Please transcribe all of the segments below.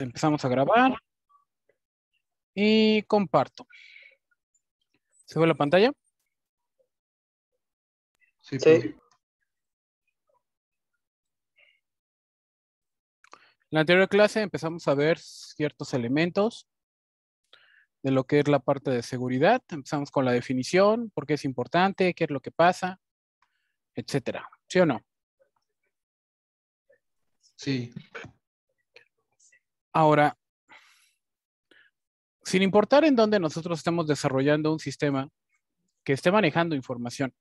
Empezamos a grabar. Y comparto. ¿Se ve la pantalla? Sí. sí. En la anterior clase empezamos a ver ciertos elementos de lo que es la parte de seguridad. Empezamos con la definición, por qué es importante, qué es lo que pasa, etcétera. ¿Sí o no? Sí. Ahora, sin importar en dónde nosotros estamos desarrollando un sistema que esté manejando información,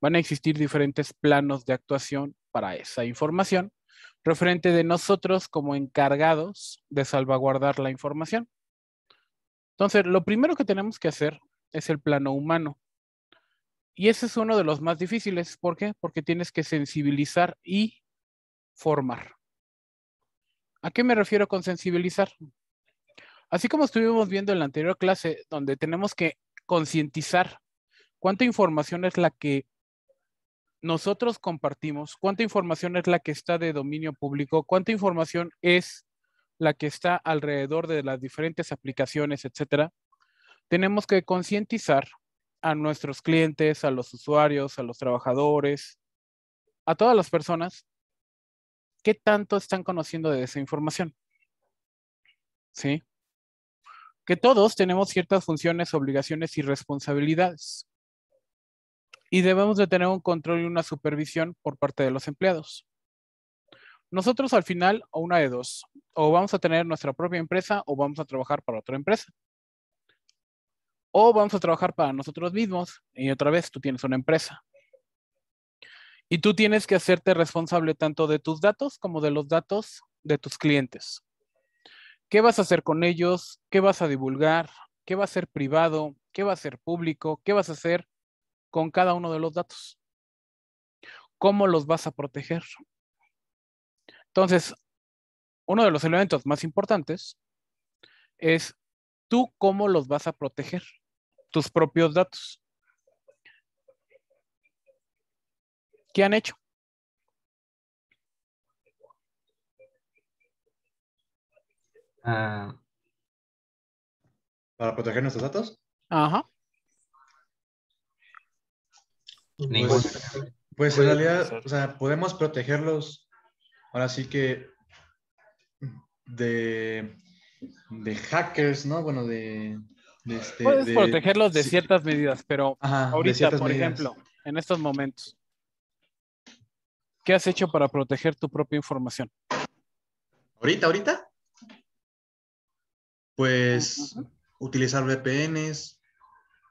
van a existir diferentes planos de actuación para esa información, referente de nosotros como encargados de salvaguardar la información. Entonces, lo primero que tenemos que hacer es el plano humano. Y ese es uno de los más difíciles. ¿Por qué? Porque tienes que sensibilizar y formar. ¿A qué me refiero con sensibilizar? Así como estuvimos viendo en la anterior clase, donde tenemos que concientizar cuánta información es la que nosotros compartimos, cuánta información es la que está de dominio público, cuánta información es la que está alrededor de las diferentes aplicaciones, etcétera, tenemos que concientizar a nuestros clientes, a los usuarios, a los trabajadores, a todas las personas ¿qué tanto están conociendo de esa información? ¿Sí? Que todos tenemos ciertas funciones, obligaciones y responsabilidades. Y debemos de tener un control y una supervisión por parte de los empleados. Nosotros al final, o una de dos, o vamos a tener nuestra propia empresa o vamos a trabajar para otra empresa. O vamos a trabajar para nosotros mismos y otra vez tú tienes una empresa y tú tienes que hacerte responsable tanto de tus datos como de los datos de tus clientes. ¿Qué vas a hacer con ellos? ¿Qué vas a divulgar? ¿Qué va a ser privado? ¿Qué va a ser público? ¿Qué vas a hacer con cada uno de los datos? ¿Cómo los vas a proteger? Entonces, uno de los elementos más importantes es tú cómo los vas a proteger, tus propios datos. ¿Qué han hecho? Ah. ¿Para proteger nuestros datos? Ajá. Pues, pues en realidad, o sea, podemos protegerlos ahora sí que de, hackers, ¿no? Bueno, de... Este, Puedes protegerlos de ciertas medidas, pero ahorita, por ejemplo, en estos momentos, ¿Qué has hecho para proteger tu propia información? ¿Ahorita, ahorita? Pues utilizar VPNs,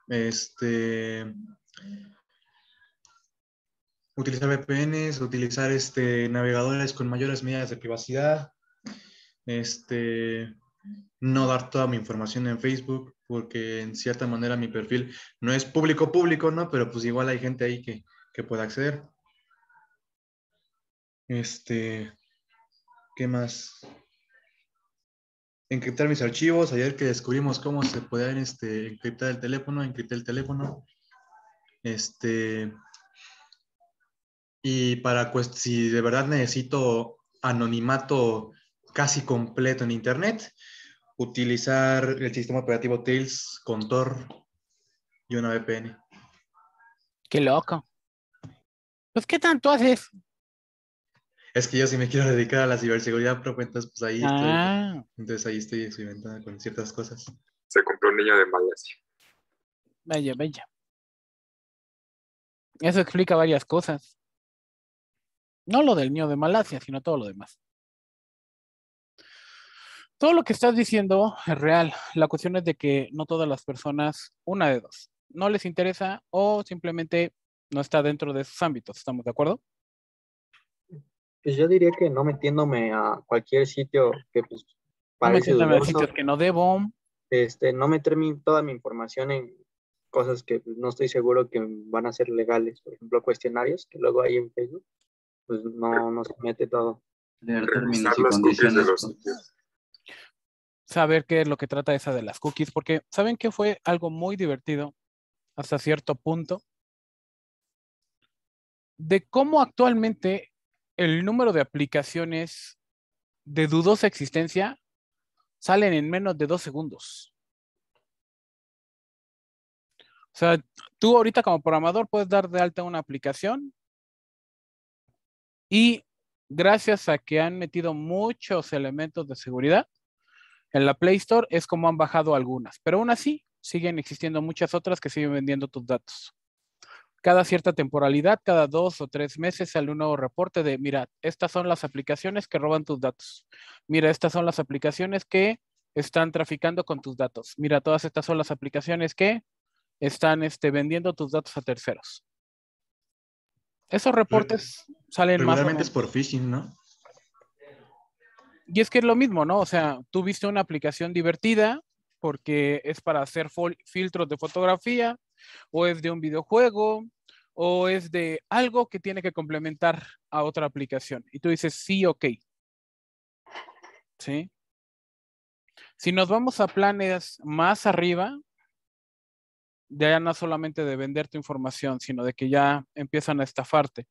este, utilizar VPNs, utilizar este, navegadores con mayores medidas de privacidad, este, no dar toda mi información en Facebook, porque en cierta manera mi perfil no es público público, ¿no? Pero pues igual hay gente ahí que, que pueda acceder. Este, ¿qué más? Encriptar mis archivos. Ayer que descubrimos cómo se puede este, encriptar el teléfono, encripté el teléfono. Este, y para si de verdad necesito anonimato casi completo en Internet, utilizar el sistema operativo Tails contor y una VPN. Qué loco. Pues, ¿qué tanto haces? Es que yo sí me quiero dedicar a la ciberseguridad, pero entonces pues ahí estoy. Ah. Entonces ahí estoy experimentando con ciertas cosas. Se compró un niño de Malasia. Bella, bella. Eso explica varias cosas. No lo del niño de Malasia, sino todo lo demás. Todo lo que estás diciendo es real. La cuestión es de que no todas las personas, una de dos, no les interesa o simplemente no está dentro de sus ámbitos. ¿Estamos de acuerdo? pues yo diría que no metiéndome a cualquier sitio que pues parece no metiéndome a sitios que no debo. Este, no meter toda mi información en cosas que pues, no estoy seguro que van a ser legales, por ejemplo, cuestionarios, que luego hay en Facebook, pues no, no se mete todo. Leer las condiciones. Los... Saber qué es lo que trata esa de las cookies, porque saben que fue algo muy divertido hasta cierto punto de cómo actualmente el número de aplicaciones de dudosa existencia salen en menos de dos segundos. O sea, tú ahorita como programador puedes dar de alta una aplicación y gracias a que han metido muchos elementos de seguridad en la Play Store es como han bajado algunas, pero aún así siguen existiendo muchas otras que siguen vendiendo tus datos cada cierta temporalidad, cada dos o tres meses sale un nuevo reporte de, mira, estas son las aplicaciones que roban tus datos. Mira, estas son las aplicaciones que están traficando con tus datos. Mira, todas estas son las aplicaciones que están este, vendiendo tus datos a terceros. Esos reportes salen más. Normalmente es por phishing, ¿no? Y es que es lo mismo, ¿no? O sea, tú viste una aplicación divertida porque es para hacer filtros de fotografía o es de un videojuego o es de algo que tiene que complementar a otra aplicación. Y tú dices, sí, ok. ¿Sí? Si nos vamos a planes más arriba, ya no solamente de vender tu información, sino de que ya empiezan a estafarte.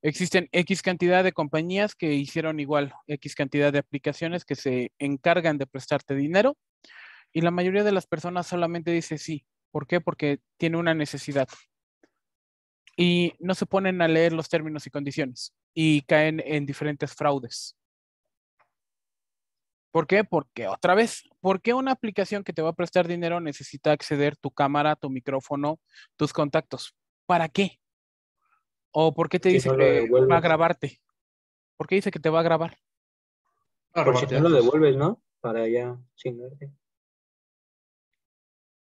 Existen X cantidad de compañías que hicieron igual, X cantidad de aplicaciones que se encargan de prestarte dinero y la mayoría de las personas solamente dice sí. ¿Por qué? Porque tiene una necesidad y no se ponen a leer los términos y condiciones y caen en diferentes fraudes. ¿Por qué? Porque otra vez, ¿por qué una aplicación que te va a prestar dinero necesita acceder tu cámara, tu micrófono, tus contactos? ¿Para qué? ¿O por qué te dice que va a grabarte? ¿Por qué dice que te va a grabar? Ah, por si no lo pues. devuelves, ¿no? Para allá. sin verte.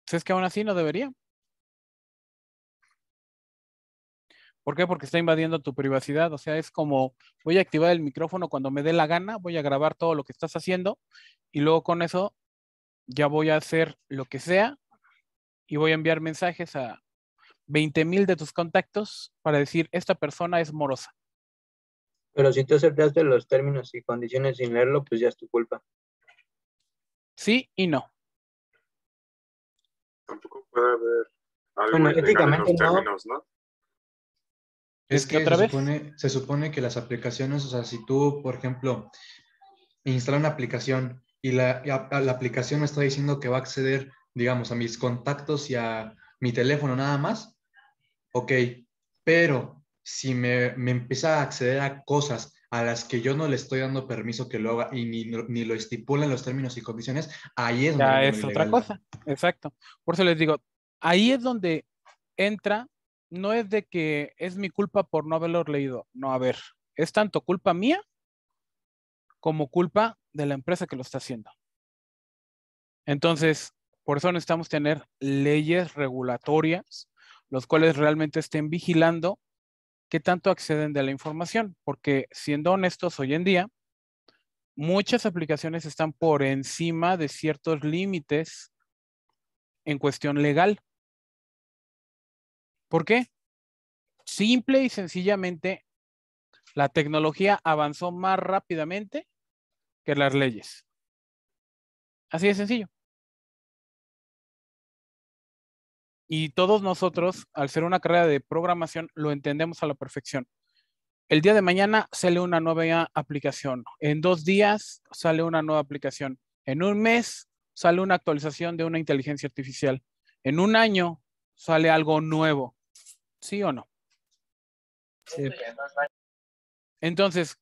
Pues es que aún así no debería. ¿Por qué? Porque está invadiendo tu privacidad. O sea, es como voy a activar el micrófono cuando me dé la gana, voy a grabar todo lo que estás haciendo y luego con eso ya voy a hacer lo que sea y voy a enviar mensajes a 20 mil de tus contactos para decir, esta persona es morosa. Pero si tú aceptaste los términos y condiciones sin leerlo, pues ya es tu culpa. Sí y no. Tampoco puede haber éticamente los términos, ¿no? Es que se, Supone, se supone que las aplicaciones, o sea, si tú, por ejemplo, instala una aplicación y la, la aplicación me está diciendo que va a acceder, digamos, a mis contactos y a mi teléfono nada más, ok, pero si me, me, empieza a acceder a cosas a las que yo no le estoy dando permiso que lo haga y ni, ni lo en los términos y condiciones, ahí es ya es otra cosa, exacto. Por eso les digo, ahí es donde entra no es de que es mi culpa por no haberlo leído. No, a ver, es tanto culpa mía como culpa de la empresa que lo está haciendo. Entonces, por eso necesitamos tener leyes regulatorias, los cuales realmente estén vigilando qué tanto acceden de la información, porque siendo honestos, hoy en día, muchas aplicaciones están por encima de ciertos límites en cuestión legal. ¿Por qué? Simple y sencillamente, la tecnología avanzó más rápidamente que las leyes. Así de sencillo. Y todos nosotros, al ser una carrera de programación, lo entendemos a la perfección. El día de mañana sale una nueva aplicación. En dos días sale una nueva aplicación. En un mes sale una actualización de una inteligencia artificial. En un año sale algo nuevo. ¿Sí o no? Entonces,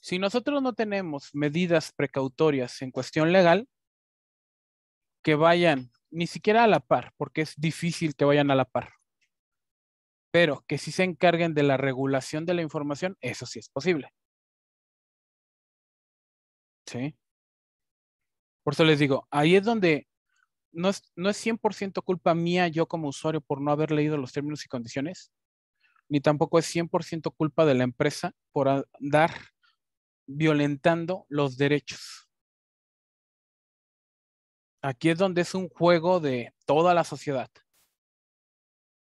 si nosotros no tenemos medidas precautorias en cuestión legal, que vayan ni siquiera a la par, porque es difícil que vayan a la par, pero que sí se encarguen de la regulación de la información, eso sí es posible. ¿Sí? Por eso les digo, ahí es donde no es, 100% culpa mía yo como usuario por no haber leído los términos y condiciones, ni tampoco es 100% culpa de la empresa por andar violentando los derechos. Aquí es donde es un juego de toda la sociedad.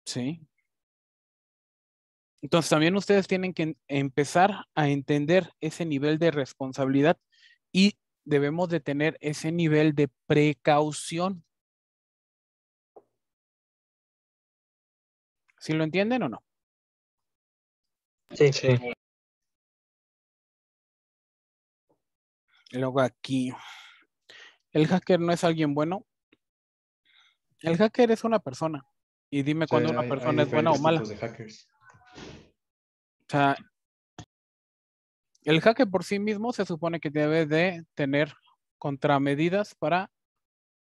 ¿Sí? Entonces también ustedes tienen que empezar a entender ese nivel de responsabilidad y debemos de tener ese nivel de precaución. ¿Sí lo entienden o no? Sí, sí. Luego aquí, el hacker no es alguien bueno. El hacker es una persona. Y dime cuando una persona es buena o mala. sea, el hacker por sí mismo se supone que debe de tener contramedidas para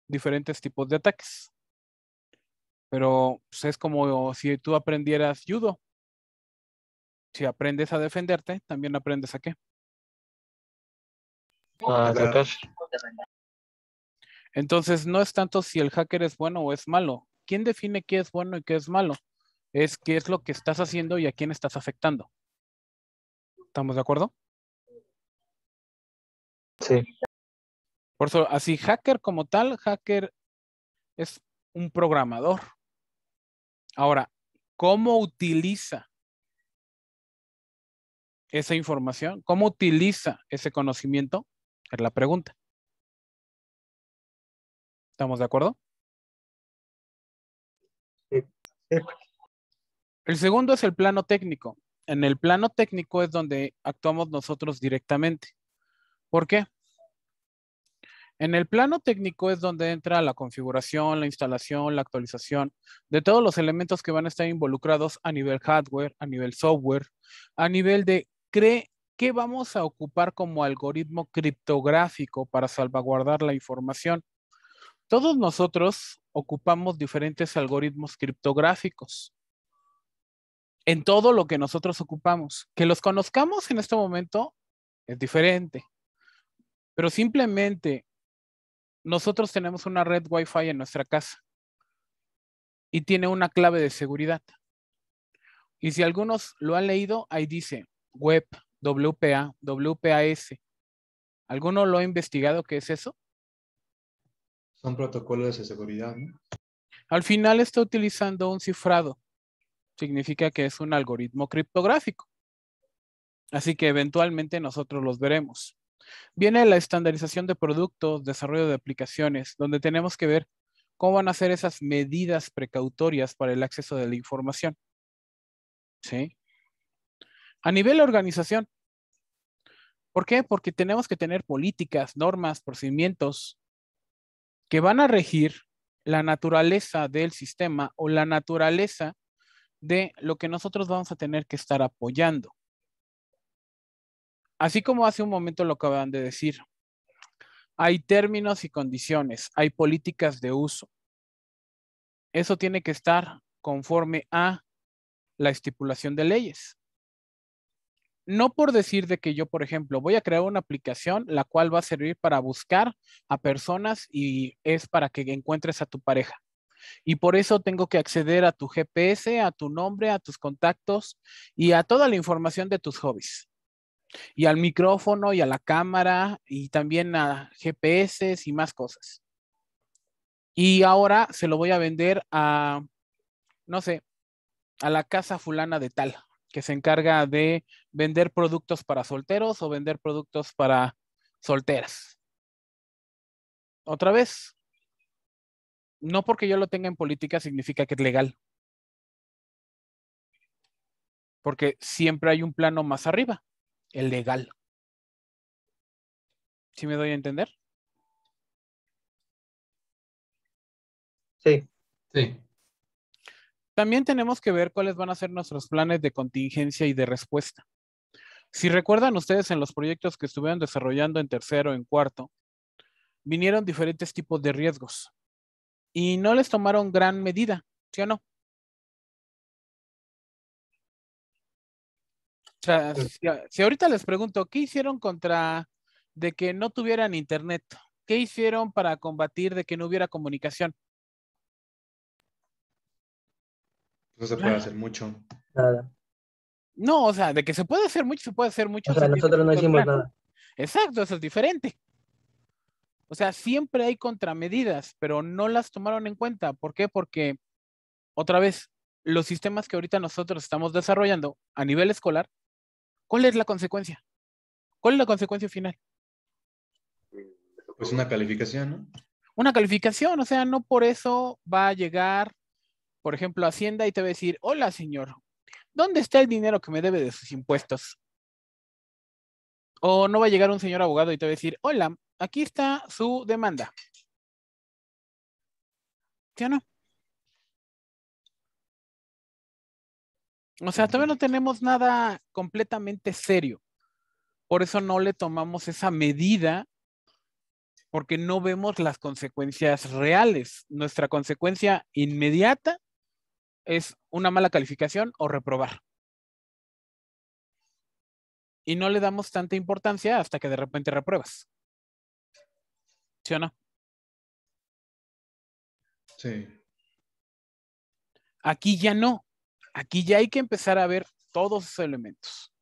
diferentes tipos de ataques. Pero pues, es como si tú aprendieras judo. Si aprendes a defenderte, también aprendes a qué. Ah, ah, entonces no es tanto si el hacker es bueno o es malo. ¿Quién define qué es bueno y qué es malo? Es qué es lo que estás haciendo y a quién estás afectando. ¿Estamos de acuerdo? Por eso, así, hacker como tal, hacker es un programador. Ahora, ¿cómo utiliza esa información? ¿Cómo utiliza ese conocimiento? Es la pregunta. ¿Estamos de acuerdo? El segundo es el plano técnico. En el plano técnico es donde actuamos nosotros directamente. ¿Por qué? En el plano técnico es donde entra la configuración, la instalación, la actualización de todos los elementos que van a estar involucrados a nivel hardware, a nivel software, a nivel de cree qué vamos a ocupar como algoritmo criptográfico para salvaguardar la información. Todos nosotros ocupamos diferentes algoritmos criptográficos en todo lo que nosotros ocupamos. Que los conozcamos en este momento es diferente, pero simplemente nosotros tenemos una red Wi-Fi en nuestra casa y tiene una clave de seguridad. Y si algunos lo han leído, ahí dice web, WPA, WPAS. ¿Alguno lo ha investigado qué es eso? Son protocolos de seguridad. Al final está utilizando un cifrado. Significa que es un algoritmo criptográfico. Así que eventualmente nosotros los veremos. Viene la estandarización de productos, desarrollo de aplicaciones, donde tenemos que ver cómo van a ser esas medidas precautorias para el acceso de la información. A nivel organización. ¿Por qué? Porque tenemos que tener políticas, normas, procedimientos que van a regir la naturaleza del sistema o la naturaleza de lo que nosotros vamos a tener que estar apoyando. Así como hace un momento lo acaban de decir, hay términos y condiciones, hay políticas de uso. Eso tiene que estar conforme a la estipulación de leyes. No por decir de que yo, por ejemplo, voy a crear una aplicación la cual va a servir para buscar a personas y es para que encuentres a tu pareja. Y por eso tengo que acceder a tu GPS, a tu nombre, a tus contactos y a toda la información de tus hobbies y al micrófono y a la cámara y también a GPS y más cosas. Y ahora se lo voy a vender a, no sé, a la casa fulana de tal, que se encarga de vender productos para solteros o vender productos para solteras. Otra vez, no porque yo lo tenga en política significa que es legal. Porque siempre hay un plano más arriba el legal. ¿Sí me doy a entender? Sí. Sí. También tenemos que ver cuáles van a ser nuestros planes de contingencia y de respuesta. Si recuerdan ustedes en los proyectos que estuvieron desarrollando en tercero, en cuarto, vinieron diferentes tipos de riesgos y no les tomaron gran medida, ¿sí o no? sea, si, ahorita les pregunto, ¿qué hicieron contra de que no tuvieran internet? ¿Qué hicieron para combatir de que no hubiera comunicación? No se puede hacer mucho. Nada. No, o sea, de que se puede hacer mucho, se puede hacer mucho. O sea, nosotros no hicimos nada. Exacto, eso es diferente. O sea, siempre hay contramedidas, pero no las tomaron en cuenta. ¿Por qué? Porque, otra vez, los sistemas que ahorita nosotros estamos desarrollando a nivel escolar ¿Cuál es la consecuencia? ¿Cuál es la consecuencia final? Pues una calificación, ¿no? Una calificación, o sea, no por eso va a llegar, por ejemplo, Hacienda y te va a decir, hola señor, ¿dónde está el dinero que me debe de sus impuestos? O no va a llegar un señor abogado y te va a decir, hola, aquí está su demanda. ¿Sí o no? O sea, todavía no tenemos nada completamente serio. Por eso no le tomamos esa medida porque no vemos las consecuencias reales. Nuestra consecuencia inmediata es una mala calificación o reprobar. Y no le damos tanta importancia hasta que de repente repruebas. ¿Sí o no? Sí. Aquí ya no. Aquí ya hay que empezar a ver todos esos elementos.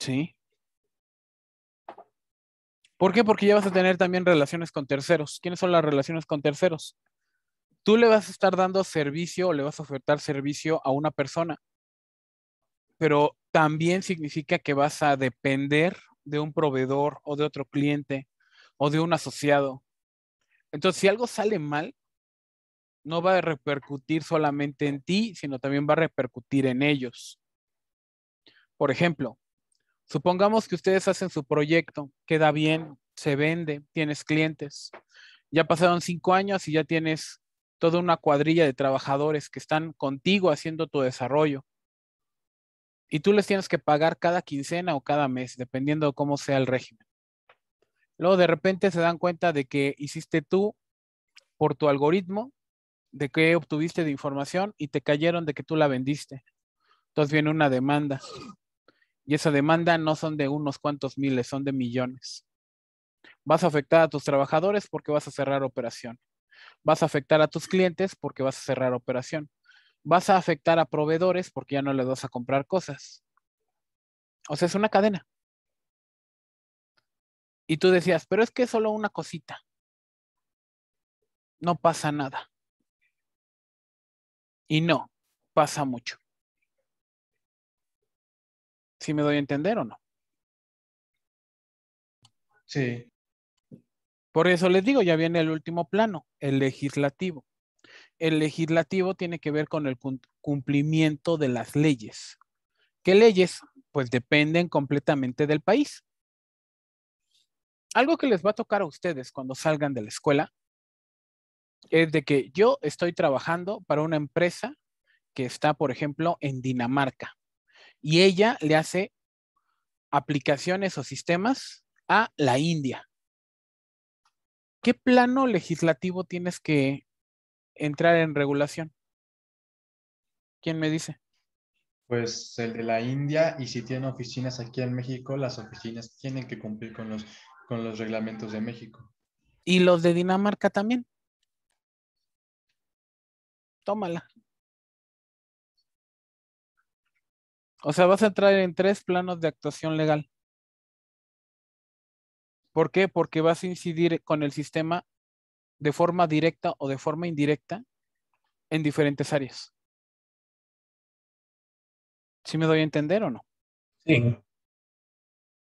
¿Sí? ¿Por qué? Porque ya vas a tener también relaciones con terceros. ¿Quiénes son las relaciones con terceros? Tú le vas a estar dando servicio o le vas a ofertar servicio a una persona, pero también significa que vas a depender de un proveedor o de otro cliente o de un asociado. Entonces, si algo sale mal, no va a repercutir solamente en ti, sino también va a repercutir en ellos. Por ejemplo, supongamos que ustedes hacen su proyecto, queda bien, se vende, tienes clientes. Ya pasaron cinco años y ya tienes toda una cuadrilla de trabajadores que están contigo haciendo tu desarrollo. Y tú les tienes que pagar cada quincena o cada mes, dependiendo de cómo sea el régimen. Luego de repente se dan cuenta de que hiciste tú por tu algoritmo de qué obtuviste de información y te cayeron de que tú la vendiste. Entonces viene una demanda. Y esa demanda no son de unos cuantos miles, son de millones. Vas a afectar a tus trabajadores porque vas a cerrar operación. Vas a afectar a tus clientes porque vas a cerrar operación. Vas a afectar a proveedores porque ya no les vas a comprar cosas. O sea, es una cadena. Y tú decías, pero es que es solo una cosita. No pasa nada. Y no, pasa mucho. ¿Sí me doy a entender o no? Sí. Por eso les digo, ya viene el último plano, el legislativo. El legislativo tiene que ver con el cumplimiento de las leyes. ¿Qué leyes? Pues dependen completamente del país. Algo que les va a tocar a ustedes cuando salgan de la escuela es de que yo estoy trabajando para una empresa que está, por ejemplo, en Dinamarca y ella le hace aplicaciones o sistemas a la India. ¿Qué plano legislativo tienes que entrar en regulación? ¿Quién me dice? Pues el de la India y si tiene oficinas aquí en México, las oficinas tienen que cumplir con los, con los reglamentos de México. ¿Y los de Dinamarca también? tómala. O sea, vas a entrar en tres planos de actuación legal. ¿Por qué? Porque vas a incidir con el sistema de forma directa o de forma indirecta en diferentes áreas. ¿Sí me doy a entender o no? Sí.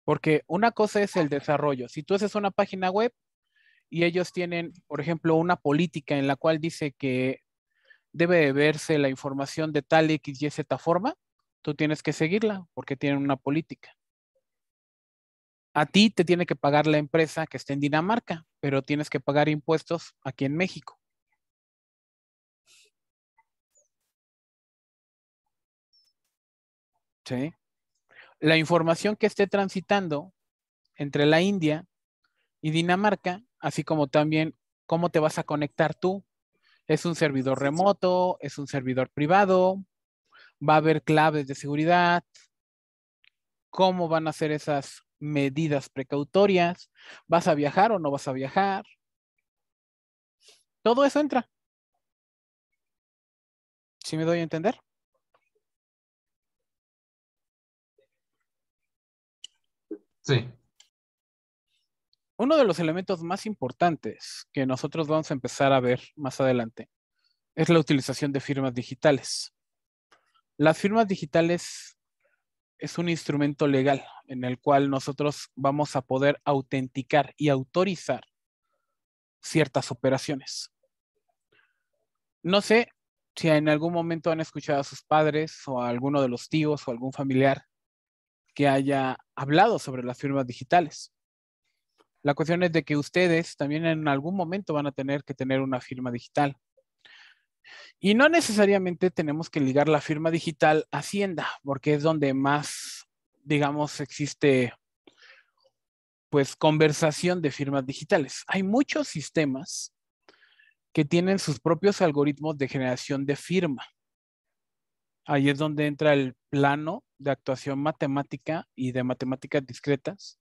Porque una cosa es el desarrollo. Si tú haces una página web y ellos tienen, por ejemplo, una política en la cual dice que debe verse la información de tal X, Y, Z forma, tú tienes que seguirla porque tienen una política. A ti te tiene que pagar la empresa que está en Dinamarca, pero tienes que pagar impuestos aquí en México. ¿Sí? La información que esté transitando entre la India y Dinamarca, así como también cómo te vas a conectar tú es un servidor remoto, es un servidor privado, va a haber claves de seguridad, cómo van a ser esas medidas precautorias, vas a viajar o no vas a viajar. Todo eso entra. ¿Sí me doy a entender? Sí uno de los elementos más importantes que nosotros vamos a empezar a ver más adelante es la utilización de firmas digitales. Las firmas digitales es un instrumento legal en el cual nosotros vamos a poder autenticar y autorizar ciertas operaciones. No sé si en algún momento han escuchado a sus padres o a alguno de los tíos o algún familiar que haya hablado sobre las firmas digitales. La cuestión es de que ustedes también en algún momento van a tener que tener una firma digital. Y no necesariamente tenemos que ligar la firma digital a Hacienda, porque es donde más, digamos, existe pues conversación de firmas digitales. Hay muchos sistemas que tienen sus propios algoritmos de generación de firma. Ahí es donde entra el plano de actuación matemática y de matemáticas discretas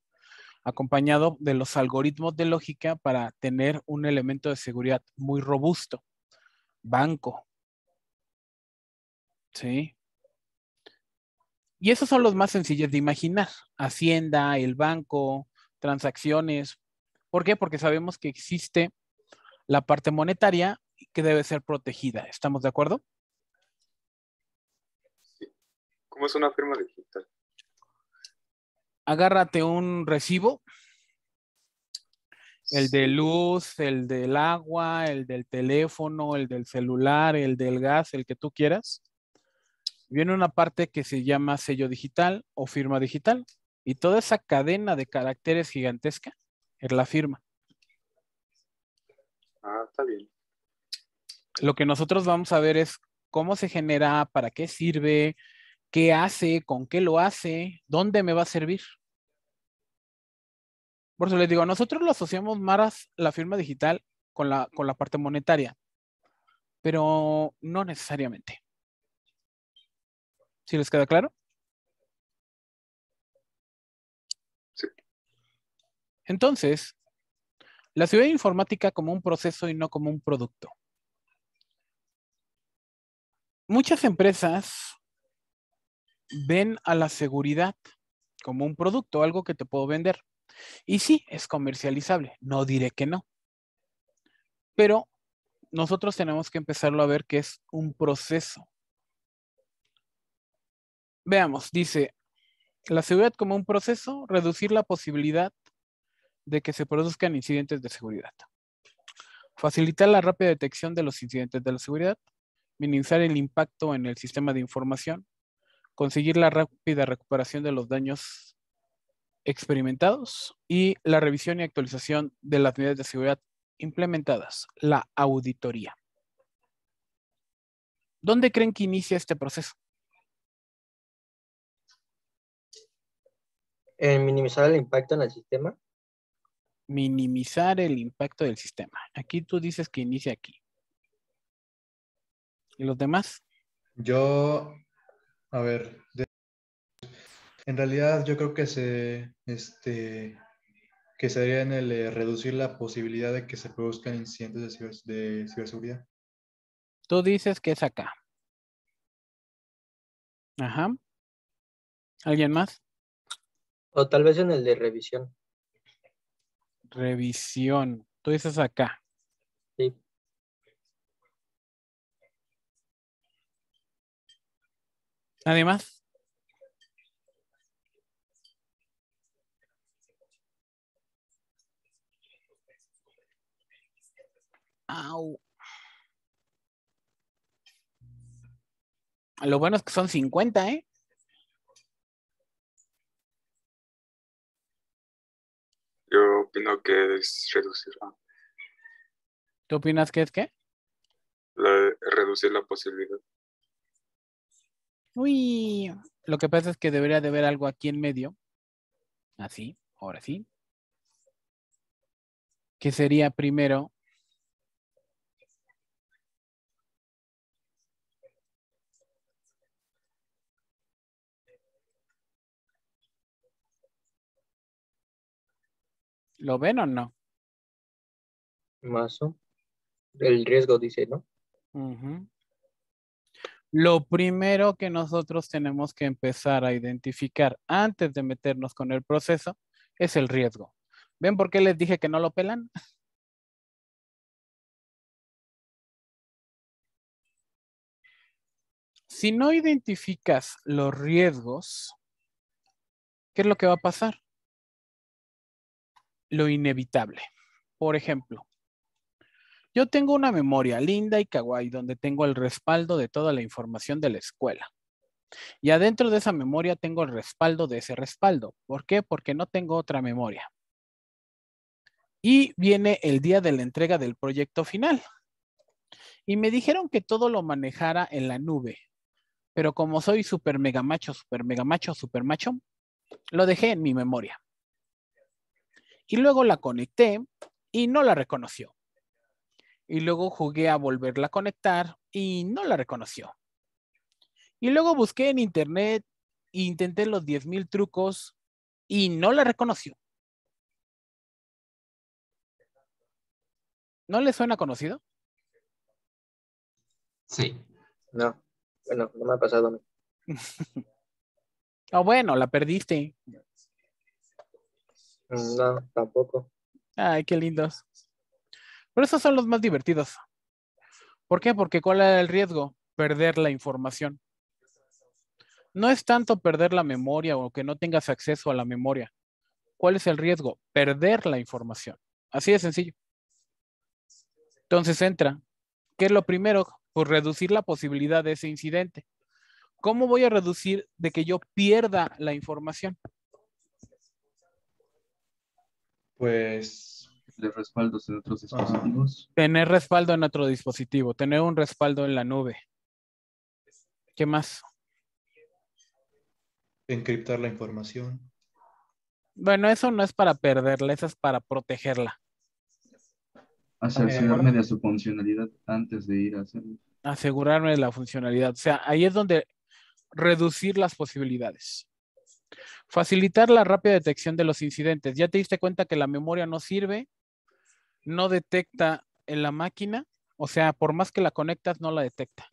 acompañado de los algoritmos de lógica para tener un elemento de seguridad muy robusto. Banco. ¿Sí? Y esos son los más sencillos de imaginar. Hacienda, el banco, transacciones. ¿Por qué? Porque sabemos que existe la parte monetaria que debe ser protegida. ¿Estamos de acuerdo? Sí. ¿Cómo es una firma digital? agárrate un recibo, el de luz, el del agua, el del teléfono, el del celular, el del gas, el que tú quieras. Viene una parte que se llama sello digital o firma digital. Y toda esa cadena de caracteres gigantesca es la firma. Ah, está bien. Lo que nosotros vamos a ver es cómo se genera, para qué sirve, qué hace, con qué lo hace, dónde me va a servir. Por eso les digo, nosotros lo asociamos más la firma digital con la, con la parte monetaria, pero no necesariamente. ¿Sí les queda claro? Sí. Entonces, la ciudad informática como un proceso y no como un producto. Muchas empresas ven a la seguridad como un producto, algo que te puedo vender. Y sí, es comercializable, no diré que no. Pero nosotros tenemos que empezarlo a ver que es un proceso. Veamos, dice, la seguridad como un proceso, reducir la posibilidad de que se produzcan incidentes de seguridad. Facilitar la rápida detección de los incidentes de la seguridad, minimizar el impacto en el sistema de información, conseguir la rápida recuperación de los daños experimentados y la revisión y actualización de las medidas de seguridad implementadas, la auditoría. ¿Dónde creen que inicia este proceso? En minimizar el impacto en el sistema. Minimizar el impacto del sistema. Aquí tú dices que inicia aquí. ¿Y los demás? Yo a ver, en realidad yo creo que se, este, que sería en el eh, reducir la posibilidad de que se produzcan incidentes de, de ciberseguridad. Tú dices que es acá. Ajá. ¿Alguien más? O tal vez en el de revisión. Revisión. Tú dices acá. Además, Au. Lo bueno es que son 50, ¿eh? Yo opino que es reducir. Ah. ¿Tú opinas que es qué? reducir la posibilidad. Uy, lo que pasa es que debería de ver algo aquí en medio. Así, ahora sí. ¿Qué sería primero. ¿Lo ven o no? Mazo. El riesgo dice, ¿no? mhm lo primero que nosotros tenemos que empezar a identificar antes de meternos con el proceso es el riesgo. ¿Ven por qué les dije que no lo pelan? Si no identificas los riesgos, ¿qué es lo que va a pasar? Lo inevitable. Por ejemplo, yo tengo una memoria linda y kawaii donde tengo el respaldo de toda la información de la escuela. Y adentro de esa memoria tengo el respaldo de ese respaldo. ¿Por qué? Porque no tengo otra memoria. Y viene el día de la entrega del proyecto final. Y me dijeron que todo lo manejara en la nube. Pero como soy super mega macho, super mega macho, super macho, lo dejé en mi memoria. Y luego la conecté y no la reconoció. Y luego jugué a volverla a conectar y no la reconoció. Y luego busqué en internet e intenté los 10.000 trucos y no la reconoció. ¿No le suena conocido? Sí. No, bueno, no me ha pasado a mí. ah bueno, la perdiste. No, tampoco. Ay, qué lindos. Pero esos son los más divertidos. ¿Por qué? Porque ¿cuál era el riesgo? Perder la información. No es tanto perder la memoria o que no tengas acceso a la memoria. ¿Cuál es el riesgo? Perder la información. Así de sencillo. Entonces entra. ¿Qué es lo primero? Pues reducir la posibilidad de ese incidente. ¿Cómo voy a reducir de que yo pierda la información? Pues de respaldos en otros dispositivos. Tener respaldo en otro dispositivo, tener un respaldo en la nube. ¿Qué más? Encriptar la información. Bueno, eso no es para perderla, eso es para protegerla. Asegurarme de su funcionalidad antes de ir a hacerlo. Asegurarme de la funcionalidad. O sea, ahí es donde reducir las posibilidades. Facilitar la rápida detección de los incidentes. Ya te diste cuenta que la memoria no sirve no detecta en la máquina, o sea, por más que la conectas, no la detecta.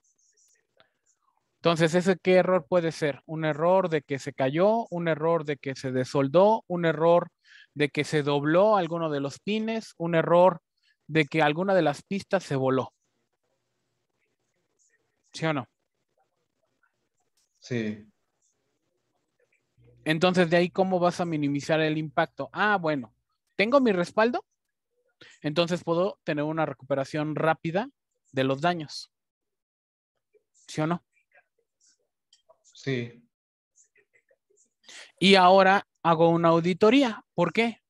Entonces, ¿ese qué error puede ser? Un error de que se cayó, un error de que se desoldó, un error de que se dobló alguno de los pines, un error de que alguna de las pistas se voló. ¿Sí o no? Sí. Entonces, de ahí, ¿cómo vas a minimizar el impacto? Ah, bueno, ¿tengo mi respaldo? Entonces puedo tener una recuperación rápida de los daños. ¿Sí o no? Sí. Y ahora hago una auditoría. ¿Por qué?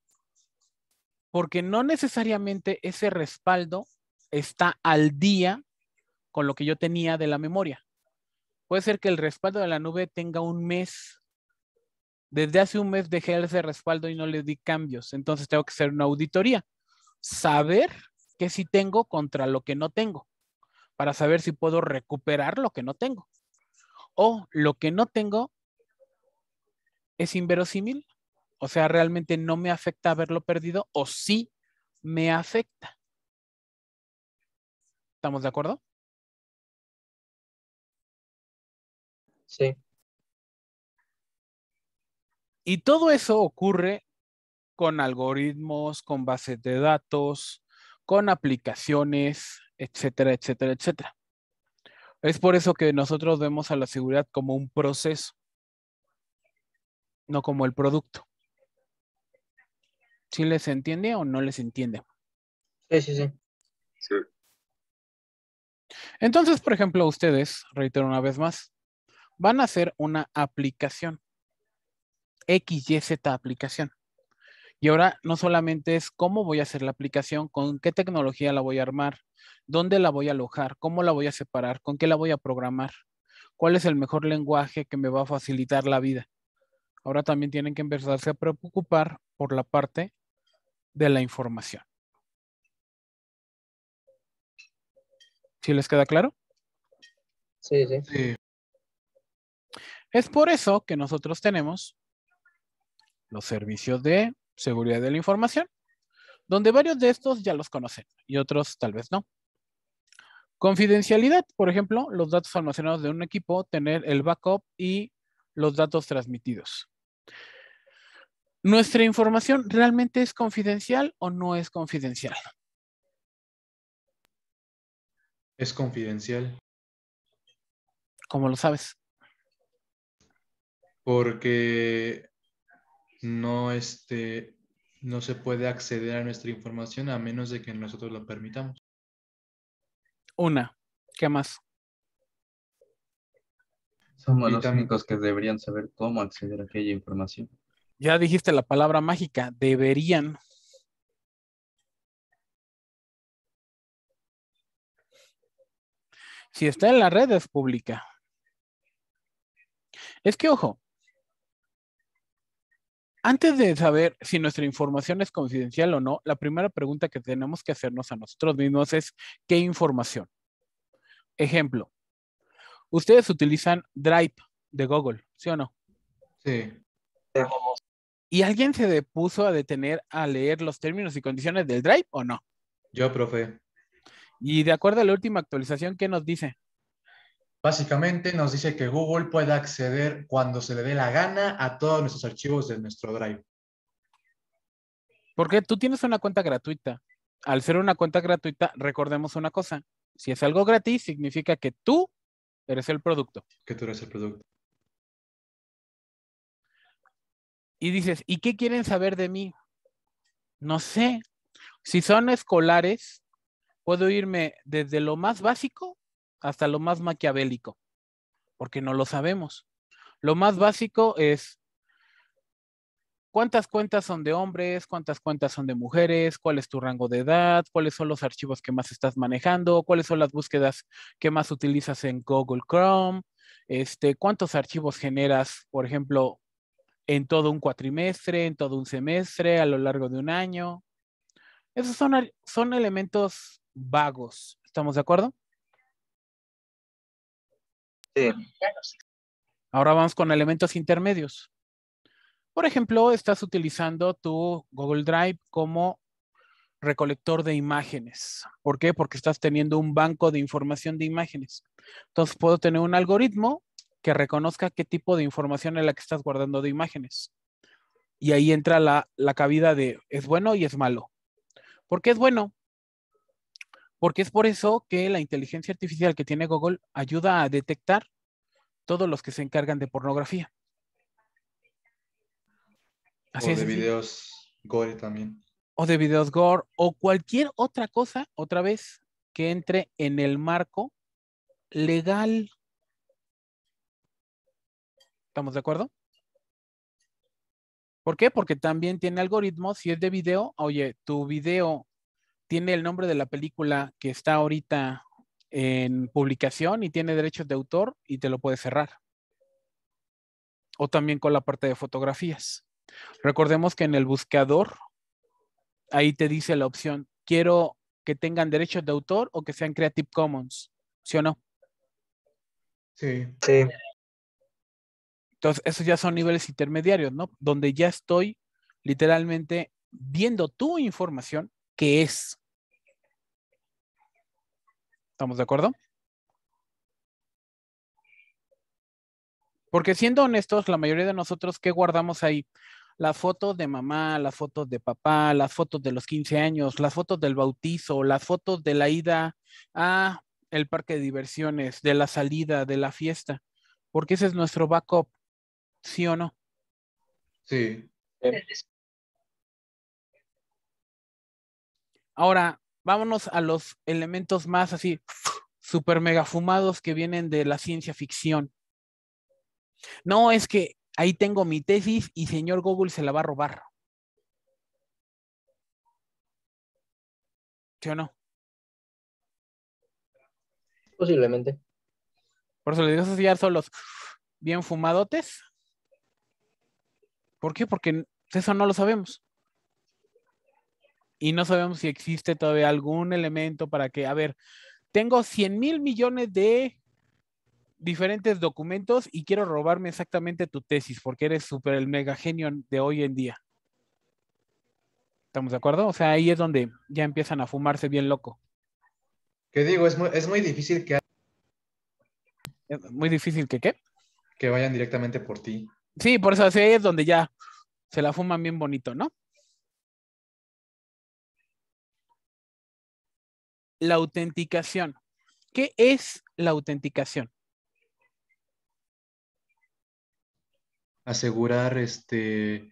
Porque no necesariamente ese respaldo está al día con lo que yo tenía de la memoria. Puede ser que el respaldo de la nube tenga un mes. Desde hace un mes dejé ese respaldo y no le di cambios. Entonces tengo que hacer una auditoría saber que sí tengo contra lo que no tengo, para saber si puedo recuperar lo que no tengo. O lo que no tengo es inverosímil, o sea, realmente no me afecta haberlo perdido o sí me afecta. ¿Estamos de acuerdo? Sí. Y todo eso ocurre con algoritmos, con bases de datos, con aplicaciones, etcétera, etcétera, etcétera. Es por eso que nosotros vemos a la seguridad como un proceso, no como el producto. ¿Sí les entiende o no les entiende? Sí, sí, sí. Entonces, por ejemplo, ustedes, reitero una vez más, van a hacer una aplicación. XYZ aplicación. Y ahora no solamente es cómo voy a hacer la aplicación, con qué tecnología la voy a armar, dónde la voy a alojar, cómo la voy a separar, con qué la voy a programar, cuál es el mejor lenguaje que me va a facilitar la vida. Ahora también tienen que empezarse a preocupar por la parte de la información. ¿Sí les queda claro? Sí, sí. sí. Es por eso que nosotros tenemos los servicios de seguridad de la información, donde varios de estos ya los conocen y otros tal vez no. Confidencialidad, por ejemplo, los datos almacenados de un equipo, tener el backup y los datos transmitidos. ¿Nuestra información realmente es confidencial o no es confidencial? Es confidencial. ¿Cómo lo sabes? Porque no, este, no se puede acceder a nuestra información a menos de que nosotros lo permitamos. Una. ¿Qué más? Somos los únicos que deberían saber cómo acceder a aquella información. Ya dijiste la palabra mágica, deberían. Si está en las redes pública. Es que, ojo, antes de saber si nuestra información es confidencial o no, la primera pregunta que tenemos que hacernos a nosotros mismos es ¿qué información? Ejemplo, ustedes utilizan Drive de Google, ¿sí o no? Sí. ¿Y alguien se depuso a detener a leer los términos y condiciones del Drive o no? Yo, profe. Y de acuerdo a la última actualización, ¿qué nos dice? Básicamente nos dice que Google puede acceder cuando se le dé la gana a todos nuestros archivos de nuestro Drive. Porque tú tienes una cuenta gratuita. Al ser una cuenta gratuita, recordemos una cosa. Si es algo gratis, significa que tú eres el producto. Que tú eres el producto. Y dices, ¿y qué quieren saber de mí? No sé. Si son escolares, puedo irme desde lo más básico hasta lo más maquiavélico, porque no lo sabemos. Lo más básico es cuántas cuentas son de hombres, cuántas cuentas son de mujeres, cuál es tu rango de edad, cuáles son los archivos que más estás manejando, cuáles son las búsquedas que más utilizas en Google Chrome, este, cuántos archivos generas, por ejemplo, en todo un cuatrimestre, en todo un semestre, a lo largo de un año. Esos son, son elementos vagos, ¿estamos de acuerdo? Ahora vamos con elementos intermedios. Por ejemplo, estás utilizando tu Google Drive como recolector de imágenes. ¿Por qué? Porque estás teniendo un banco de información de imágenes. Entonces puedo tener un algoritmo que reconozca qué tipo de información es la que estás guardando de imágenes. Y ahí entra la, la cabida de es bueno y es malo. ¿Por qué es bueno? porque es por eso que la inteligencia artificial que tiene Google ayuda a detectar todos los que se encargan de pornografía. o de videos gore también. O de videos gore o cualquier otra cosa, otra vez, que entre en el marco legal. ¿Estamos de acuerdo? ¿Por qué? Porque también tiene algoritmos. Si es de video, oye, tu video tiene el nombre de la película que está ahorita en publicación y tiene derechos de autor y te lo puede cerrar. O también con la parte de fotografías. Recordemos que en el buscador, ahí te dice la opción, quiero que tengan derechos de autor o que sean Creative Commons, ¿sí o no? Sí. sí. Entonces, esos ya son niveles intermediarios, ¿no? Donde ya estoy literalmente viendo tu información, que es ¿Estamos de acuerdo? Porque siendo honestos, la mayoría de nosotros, ¿qué guardamos ahí? Las fotos de mamá, las fotos de papá, las fotos de los 15 años, las fotos del bautizo, las fotos de la ida a el parque de diversiones, de la salida, de la fiesta, porque ese es nuestro backup, ¿sí o no? Sí. Ahora, vámonos a los elementos más así super mega fumados que vienen de la ciencia ficción. No es que ahí tengo mi tesis y señor Google se la va a robar. ¿Sí o no? Posiblemente. Por eso les digo, esos ya son los bien fumadotes. ¿Por qué? Porque eso no lo sabemos y no sabemos si existe todavía algún elemento para que, a ver, tengo 100 mil millones de diferentes documentos y quiero robarme exactamente tu tesis porque eres súper el mega genio de hoy en día. ¿Estamos de acuerdo? O sea, ahí es donde ya empiezan a fumarse bien loco. Que digo, es muy, difícil que... ¿Es muy difícil que qué? Que vayan directamente por ti. Sí, por eso así es donde ya se la fuman bien bonito, ¿no? la autenticación. ¿Qué es la autenticación? Asegurar este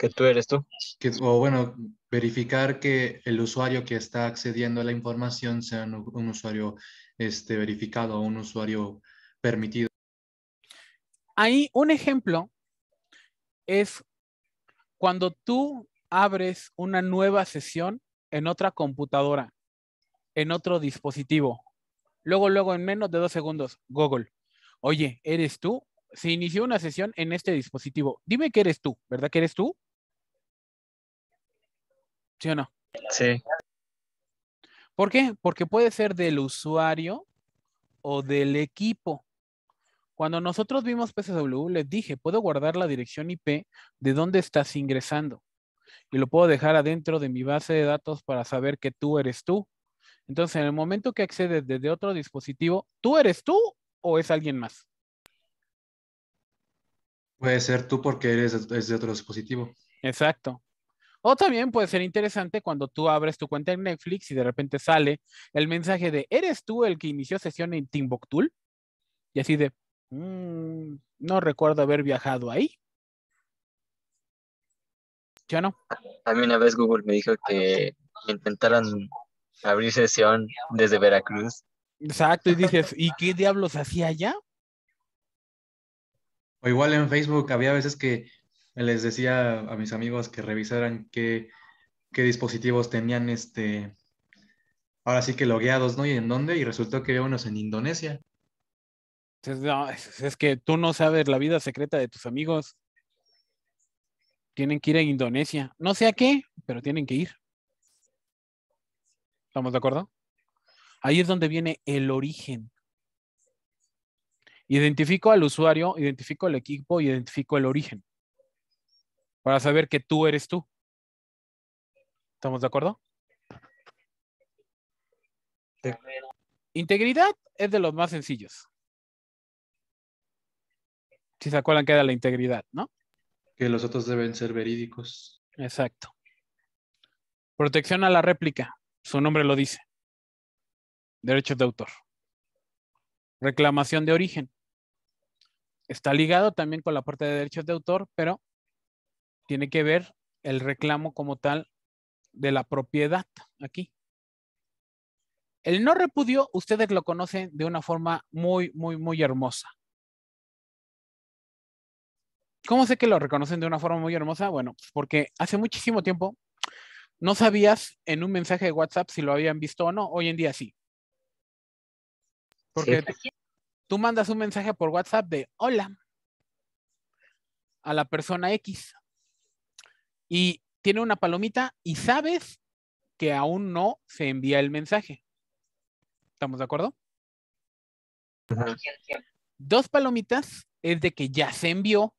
que tú eres tú. Que, o bueno, verificar que el usuario que está accediendo a la información sea un, usuario este, verificado o un usuario permitido. Ahí un ejemplo es cuando tú abres una nueva sesión en otra computadora en otro dispositivo. Luego, luego, en menos de dos segundos, Google, oye, ¿eres tú? Se inició una sesión en este dispositivo. Dime que eres tú, ¿verdad que eres tú? ¿Sí o no? Sí. ¿Por qué? Porque puede ser del usuario o del equipo. Cuando nosotros vimos PSW, les dije, puedo guardar la dirección IP de dónde estás ingresando y lo puedo dejar adentro de mi base de datos para saber que tú eres tú. Entonces, en el momento que accedes desde otro dispositivo, ¿tú eres tú o es alguien más? Puede ser tú porque eres, desde otro dispositivo. Exacto. O también puede ser interesante cuando tú abres tu cuenta en Netflix y de repente sale el mensaje de ¿eres tú el que inició sesión en Timbuktu? Y así de, mm, no recuerdo haber viajado ahí. ¿Ya no? A mí una vez Google me dijo que intentaran Abrí sesión desde Veracruz. Exacto, y dices, ¿y qué diablos hacía allá? O igual en Facebook había veces que les decía a mis amigos que revisaran qué, dispositivos tenían este ahora sí que logueados, ¿no? Y en dónde, y resultó que había unos en Indonesia. es que tú no sabes la vida secreta de tus amigos. Tienen que ir a Indonesia. No sé a qué, pero tienen que ir. ¿Estamos de acuerdo? Ahí es donde viene el origen. Identifico al usuario, identifico al equipo, identifico el origen. Para saber que tú eres tú. ¿Estamos de acuerdo? Integridad es de los más sencillos. Si se acuerdan, queda la integridad, ¿no? Que los datos deben ser verídicos. Exacto. Protección a la réplica. Su nombre lo dice. Derechos de autor. Reclamación de origen. Está ligado también con la parte de derechos de autor, pero tiene que ver el reclamo como tal de la propiedad aquí. El no repudio, ustedes lo conocen de una forma muy, muy, muy hermosa. ¿Cómo sé que lo reconocen de una forma muy hermosa? Bueno, pues porque hace muchísimo tiempo no sabías en un mensaje de WhatsApp si lo habían visto o no. Hoy en día sí. Porque tú mandas un mensaje por WhatsApp de hola a la persona X y tiene una palomita y sabes que aún no se envía el mensaje. ¿Estamos de acuerdo? Dos palomitas es de que ya se envió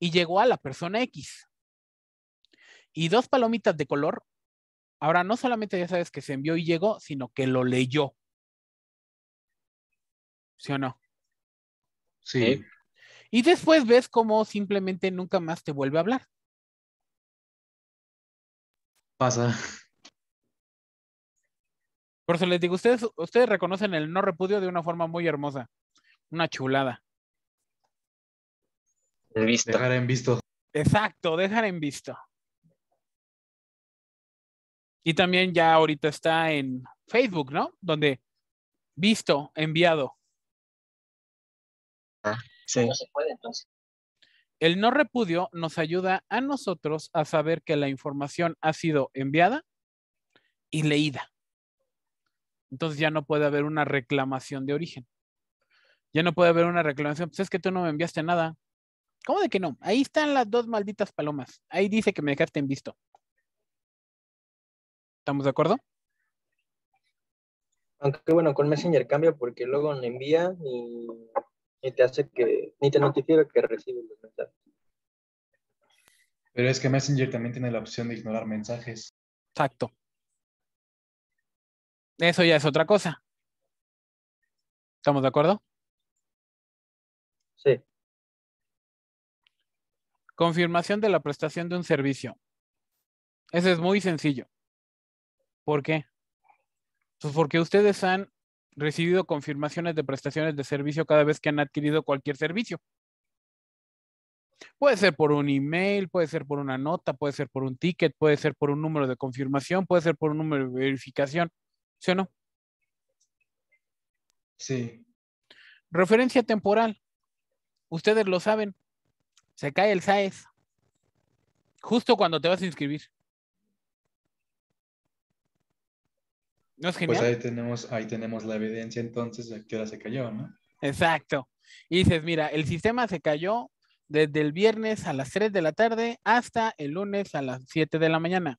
y llegó a la persona X y dos palomitas de color. Ahora no solamente ya sabes que se envió y llegó, sino que lo leyó. ¿Sí o no? Sí. Y después ves cómo simplemente nunca más te vuelve a hablar. Pasa. Por eso les digo, ustedes, ustedes reconocen el no repudio de una forma muy hermosa. Una chulada. Dejar en visto. Exacto, dejar en visto. Y también ya ahorita está en Facebook, ¿no? Donde visto, enviado. Ah, sí. No se puede entonces. El no repudio nos ayuda a nosotros a saber que la información ha sido enviada y leída. Entonces ya no puede haber una reclamación de origen. Ya no puede haber una reclamación. Pues es que tú no me enviaste nada. ¿Cómo de que no? Ahí están las dos malditas palomas. Ahí dice que me dejaste en visto. ¿Estamos de acuerdo? Aunque bueno, con Messenger cambia porque luego no envía y, te hace que, ni te notifica que recibe los mensajes. Pero es que Messenger también tiene la opción de ignorar mensajes. Exacto. Eso ya es otra cosa. ¿Estamos de acuerdo? Sí. Confirmación de la prestación de un servicio. Ese es muy sencillo. ¿Por qué? Pues porque ustedes han recibido confirmaciones de prestaciones de servicio cada vez que han adquirido cualquier servicio. Puede ser por un email, puede ser por una nota, puede ser por un ticket, puede ser por un número de confirmación, puede ser por un número de verificación, ¿sí o no? Sí. Referencia temporal. Ustedes lo saben. Se cae el SAES. Justo cuando te vas a inscribir. Pues ahí tenemos, ahí tenemos la evidencia entonces de que ahora se cayó, ¿no? Exacto. Y dices, mira, el sistema se cayó desde el viernes a las 3 de la tarde hasta el lunes a las 7 de la mañana.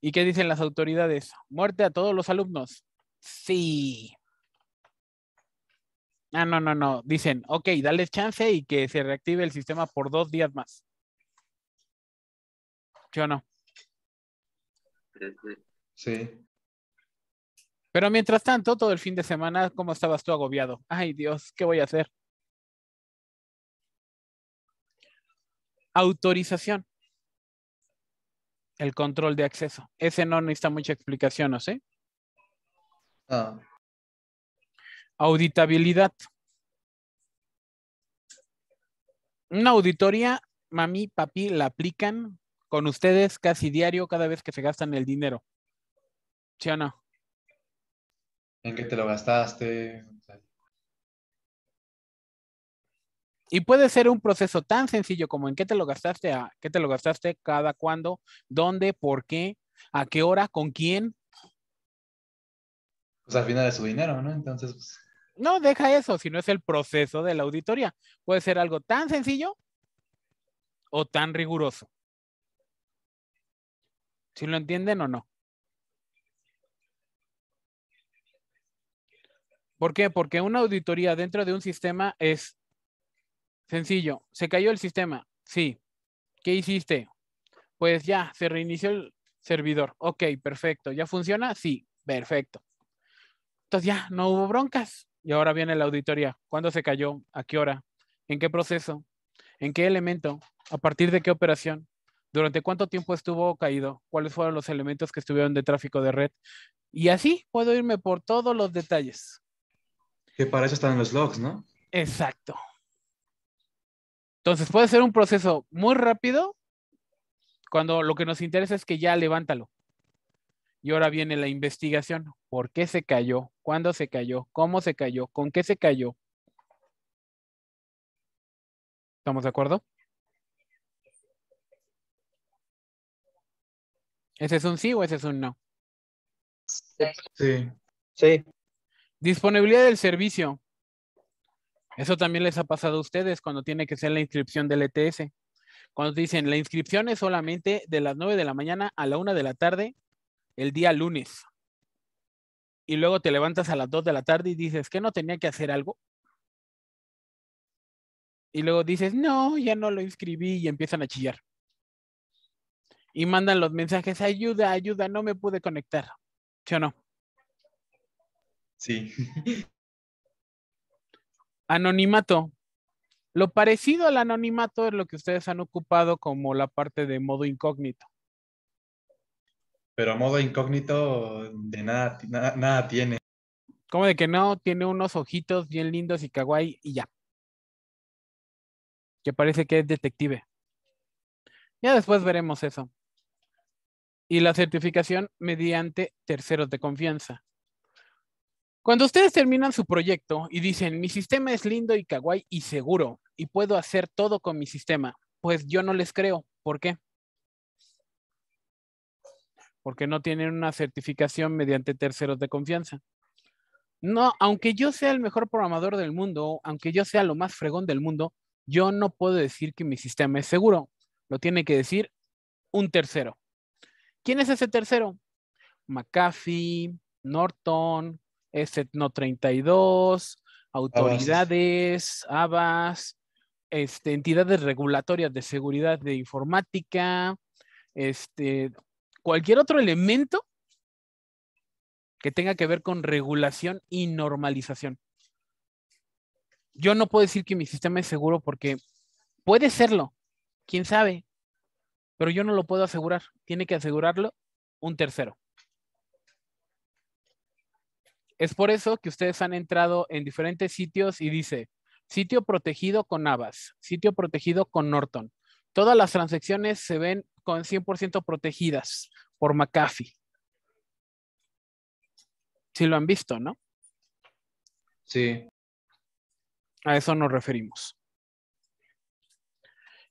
¿Y qué dicen las autoridades? Muerte a todos los alumnos. Sí. Ah, no, no, no. Dicen, ok, dale chance y que se reactive el sistema por dos días más. ¿Sí o no? Sí. Pero mientras tanto, todo el fin de semana, ¿cómo estabas tú agobiado? Ay Dios, ¿qué voy a hacer? Autorización. El control de acceso. Ese no necesita mucha explicación, ¿no sé? Ah. Auditabilidad. Una auditoría, mami, papi, la aplican con ustedes casi diario cada vez que se gastan el dinero. ¿Sí o no? en qué te lo gastaste. Y puede ser un proceso tan sencillo como en qué te lo gastaste, a qué te lo gastaste, cada cuándo, dónde, por qué, a qué hora, con quién. Pues al final es su dinero, ¿no? Entonces. Pues. No, deja eso, si no es el proceso de la auditoría. Puede ser algo tan sencillo o tan riguroso. Si lo entienden o no. ¿Por qué? Porque una auditoría dentro de un sistema es sencillo. Se cayó el sistema. Sí. ¿Qué hiciste? Pues ya, se reinició el servidor. Ok, perfecto. ¿Ya funciona? Sí, perfecto. Entonces ya, no hubo broncas. Y ahora viene la auditoría. ¿Cuándo se cayó? ¿A qué hora? ¿En qué proceso? ¿En qué elemento? ¿A partir de qué operación? ¿Durante cuánto tiempo estuvo caído? ¿Cuáles fueron los elementos que estuvieron de tráfico de red? Y así puedo irme por todos los detalles. Que para eso están los logs, ¿no? Exacto. Entonces puede ser un proceso muy rápido cuando lo que nos interesa es que ya levántalo. Y ahora viene la investigación. ¿Por qué se cayó? ¿Cuándo se cayó? ¿Cómo se cayó? ¿Con qué se cayó? ¿Estamos de acuerdo? ¿Ese es un sí o ese es un no? Sí. Sí. Disponibilidad del servicio. Eso también les ha pasado a ustedes cuando tiene que ser la inscripción del ETS. Cuando dicen la inscripción es solamente de las 9 de la mañana a la 1 de la tarde el día lunes. Y luego te levantas a las 2 de la tarde y dices que no tenía que hacer algo. Y luego dices, no, ya no lo inscribí y empiezan a chillar. Y mandan los mensajes, ayuda, ayuda, no me pude conectar. ¿Sí o no? Sí. Anonimato. Lo parecido al anonimato es lo que ustedes han ocupado como la parte de modo incógnito. Pero a modo incógnito de nada, nada, nada tiene. Como de que no, tiene unos ojitos bien lindos y kawaii y ya. Que parece que es detective. Ya después veremos eso. Y la certificación mediante terceros de confianza. Cuando ustedes terminan su proyecto y dicen, mi sistema es lindo y kawaii y seguro, y puedo hacer todo con mi sistema, pues yo no les creo. ¿Por qué? Porque no tienen una certificación mediante terceros de confianza. No, aunque yo sea el mejor programador del mundo, aunque yo sea lo más fregón del mundo, yo no puedo decir que mi sistema es seguro. Lo tiene que decir un tercero. ¿Quién es ese tercero? McAfee, Norton, es 32, autoridades, ABAS, este, entidades regulatorias de seguridad de informática, este, cualquier otro elemento que tenga que ver con regulación y normalización. Yo no puedo decir que mi sistema es seguro porque puede serlo, quién sabe, pero yo no lo puedo asegurar. Tiene que asegurarlo un tercero. Es por eso que ustedes han entrado en diferentes sitios y dice, sitio protegido con Navas, sitio protegido con Norton. Todas las transacciones se ven con 100% protegidas por McAfee. Si lo han visto, ¿no? Sí. A eso nos referimos.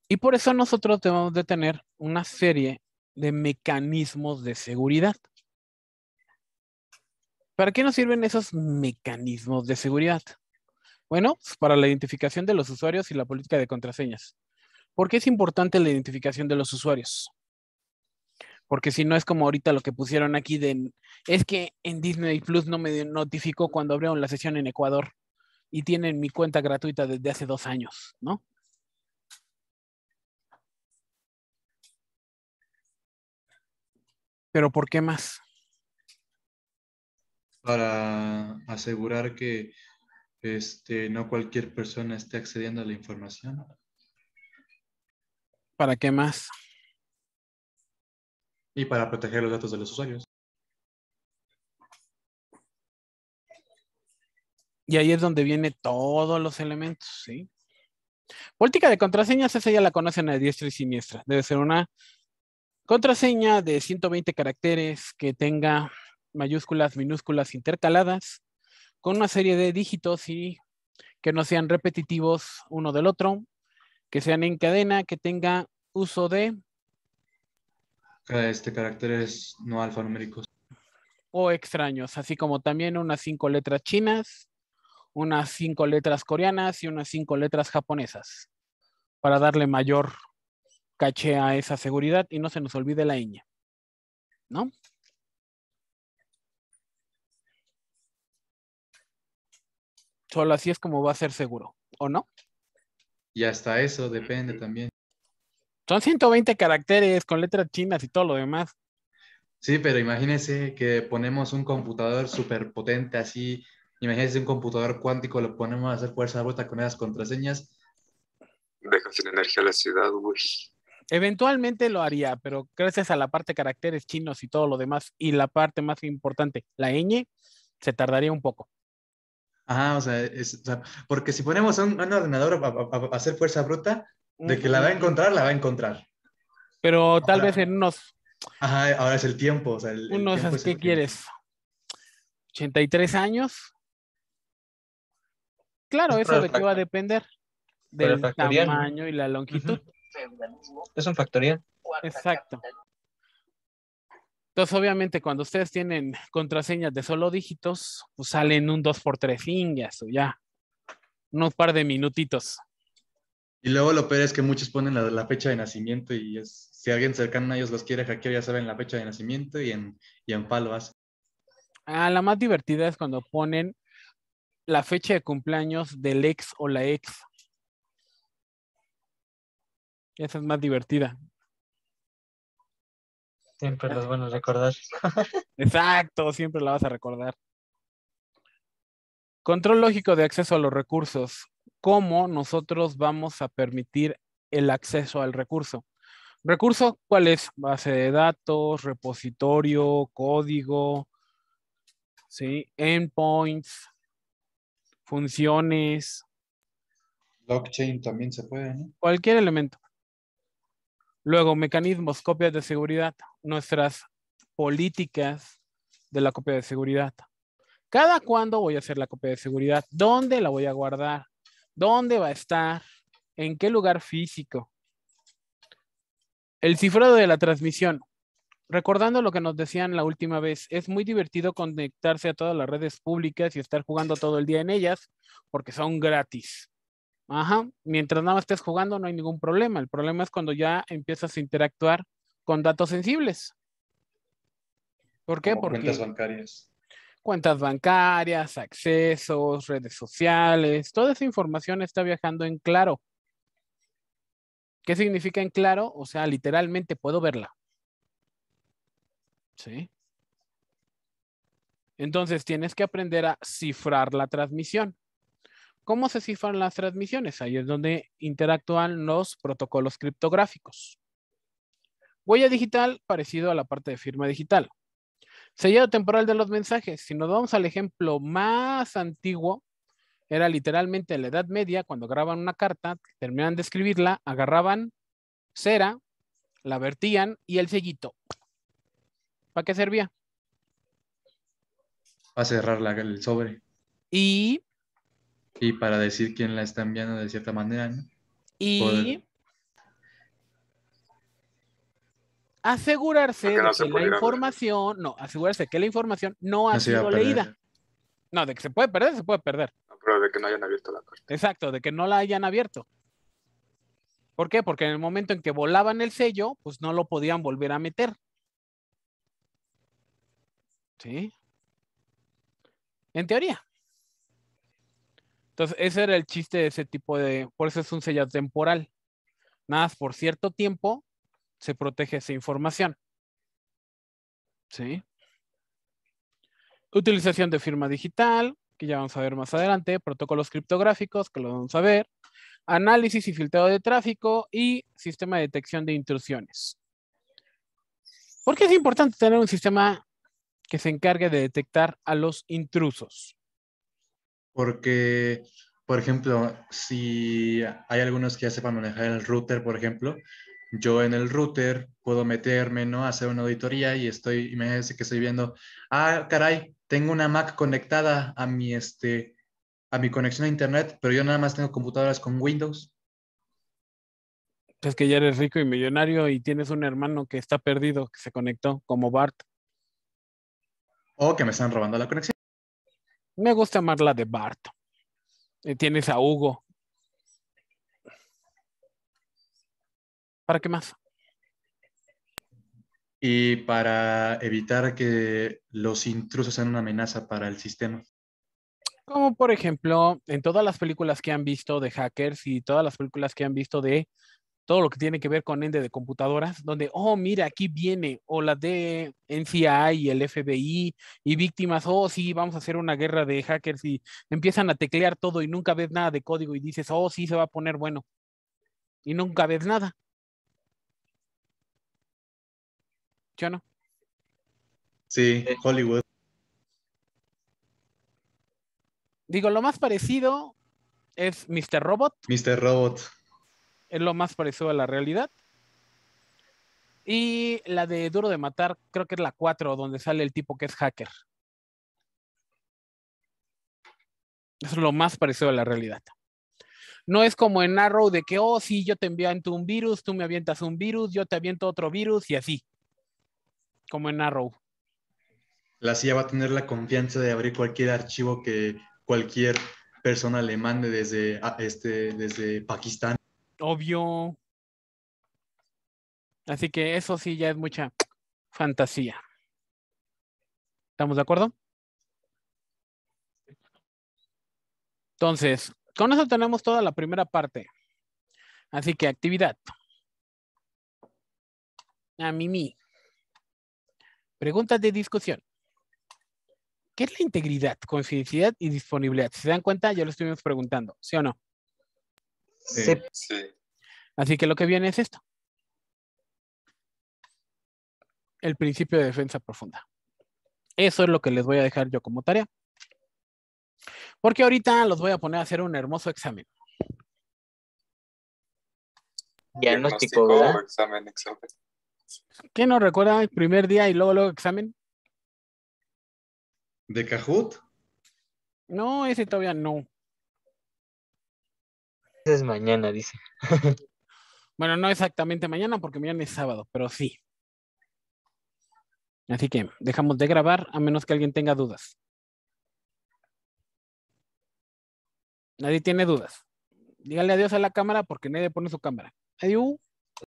Y por eso nosotros debemos de tener una serie de mecanismos de seguridad. ¿Para qué nos sirven esos mecanismos de seguridad? Bueno, pues, para la identificación de los usuarios y la política de contraseñas. ¿Por qué es importante la identificación de los usuarios? Porque si no es como ahorita lo que pusieron aquí de, es que en Disney Plus no me notificó cuando abrieron la sesión en Ecuador y tienen mi cuenta gratuita desde hace dos años, ¿no? Pero ¿por qué más? para asegurar que este, no cualquier persona esté accediendo a la información. ¿Para qué más? Y para proteger los datos de los usuarios. Y ahí es donde vienen todos los elementos, ¿sí? Política de contraseñas, esa ya la conocen a diestra y siniestra. Debe ser una contraseña de 120 caracteres que tenga mayúsculas, minúsculas intercaladas, con una serie de dígitos y que no sean repetitivos uno del otro, que sean en cadena, que tenga uso de... Este, caracteres no alfanuméricos. O extraños, así como también unas cinco letras chinas, unas cinco letras coreanas y unas cinco letras japonesas, para darle mayor caché a esa seguridad y no se nos olvide la ñ. ¿No? Solo así es como va a ser seguro, ¿o no? Y hasta eso depende también. Son 120 caracteres con letras chinas y todo lo demás. Sí, pero imagínense que ponemos un computador súper potente así, imagínense un computador cuántico, lo ponemos a hacer fuerza vuelta con esas contraseñas. Deja sin energía la ciudad, güey. Eventualmente lo haría, pero gracias a la parte de caracteres chinos y todo lo demás, y la parte más importante, la ñ, se tardaría un poco. Ajá, o sea, porque si ponemos un, ordenador a, hacer fuerza bruta, de que la va a encontrar, la va a encontrar. Pero tal vez en unos. Ajá, ahora es el tiempo. O unos, ¿qué quieres? 83 años. Claro, eso de qué va a depender del tamaño y la longitud. Es un factorial. Exacto. Entonces, obviamente, cuando ustedes tienen contraseñas de solo dígitos, pues salen un 2 por 3 ingas o ya, unos par de minutitos. Y luego lo peor es que muchos ponen la, fecha de nacimiento y si alguien cercano a ellos los quiere hackear, ya saben la fecha de nacimiento y en, y en palo Ah, la más divertida es cuando ponen la fecha de cumpleaños del ex o la ex. Esa es más divertida. Siempre los van a recordar. Exacto, siempre la vas a recordar. Control lógico de acceso a los recursos. ¿Cómo nosotros vamos a permitir el acceso al recurso? Recurso, ¿cuál es? Base de datos, repositorio, código, ¿sí? endpoints, funciones. Blockchain también se puede, ¿no? Cualquier elemento. Luego, mecanismos, copias de seguridad, nuestras políticas de la copia de seguridad. ¿Cada cuándo voy a hacer la copia de seguridad? ¿Dónde la voy a guardar? ¿Dónde va a estar? ¿En qué lugar físico? El cifrado de la transmisión. Recordando lo que nos decían la última vez, es muy divertido conectarse a todas las redes públicas y estar jugando todo el día en ellas porque son gratis. Ajá, mientras nada estés jugando no hay ningún problema. El problema es cuando ya empiezas a interactuar con datos sensibles. ¿Por qué? Porque cuentas bancarias. Cuentas bancarias, accesos, redes sociales, toda esa información está viajando en claro. ¿Qué significa en claro? O sea, literalmente puedo verla. ¿Sí? Entonces tienes que aprender a cifrar la transmisión. ¿Cómo se cifran las transmisiones? Ahí es donde interactúan los protocolos criptográficos. Huella digital, parecido a la parte de firma digital. Sellado temporal de los mensajes. Si nos vamos al ejemplo más antiguo, era literalmente en la Edad Media, cuando grababan una carta, terminaban de escribirla, agarraban cera, la vertían y el sellito. ¿Para qué servía? Para cerrar la, el sobre. Y y para decir quién la está enviando de cierta manera, Y asegurarse de que, la información, no, asegurarse que la información no ha sido leída. No, de que se puede perder, se puede perder. de que no hayan abierto la carta. Exacto, de que no la hayan abierto. ¿Por qué? Porque en el momento en que volaban el sello, pues no lo podían volver a meter. ¿Sí? En teoría. Entonces, ese era el chiste de ese tipo de, por eso es un sellado temporal. Nada más por cierto tiempo se protege esa información. ¿Sí? Utilización de firma digital, que ya vamos a ver más adelante, protocolos criptográficos, que lo vamos a ver, análisis y filtrado de tráfico y sistema de detección de intrusiones. ¿Por qué es importante tener un sistema que se encargue de detectar a los intrusos? Porque, por ejemplo, si hay algunos que ya sepan manejar el router, por ejemplo, yo en el router puedo meterme, ¿no? Hacer una auditoría y estoy, imagínense que estoy viendo, ah, caray, tengo una Mac conectada a mi, este, a mi conexión a internet, pero yo nada más tengo computadoras con Windows. Es que ya eres rico y millonario y tienes un hermano que está perdido, que se conectó como Bart. O que me están robando la conexión. Me gusta llamarla de Bart. tienes a Hugo. ¿Para qué más? Y para evitar que los intrusos sean una amenaza para el sistema. Como por ejemplo, en todas las películas que han visto de hackers y todas las películas que han visto de todo lo que tiene que ver con ende de computadoras, donde, oh, mira, aquí viene, o la de NCI y el FBI y víctimas, oh, sí, vamos a hacer una guerra de hackers y empiezan a teclear todo y nunca ves nada de código y dices, oh, sí, se va a poner bueno. Y nunca ves nada. ¿Yo no? Sí, Hollywood. Digo, lo más parecido es Mr. Robot. Mr. Robot es lo más parecido a la realidad. Y la de Duro de Matar, creo que es la 4, donde sale el tipo que es hacker. es lo más parecido a la realidad. No es como en Arrow de que, oh, sí, yo te envío un virus, tú me avientas un virus, yo te aviento otro virus y así. Como en Arrow. La CIA va a tener la confianza de abrir cualquier archivo que cualquier persona le mande desde, ah, este, desde Pakistán obvio. Así que eso sí ya es mucha fantasía. ¿Estamos de acuerdo? Entonces, con eso tenemos toda la primera parte. Así que actividad. A ah, Mimi. Preguntas de discusión. ¿Qué es la integridad, confidencialidad y disponibilidad? Si se dan cuenta, ya lo estuvimos preguntando, ¿sí o no? Así que lo que viene es esto. El principio de defensa profunda. Eso es lo que les voy a dejar yo como tarea. Porque ahorita los voy a poner a hacer un hermoso examen. Diagnóstico, ¿verdad? Examen, examen. ¿Qué nos recuerda el primer día y luego luego examen? ¿De Cajut No, ese todavía no es mañana, dice. bueno, no exactamente mañana porque mañana es sábado, pero sí. Así que dejamos de grabar a menos que alguien tenga dudas. Nadie tiene dudas. Dígale adiós a la cámara porque nadie pone su cámara. Adiós.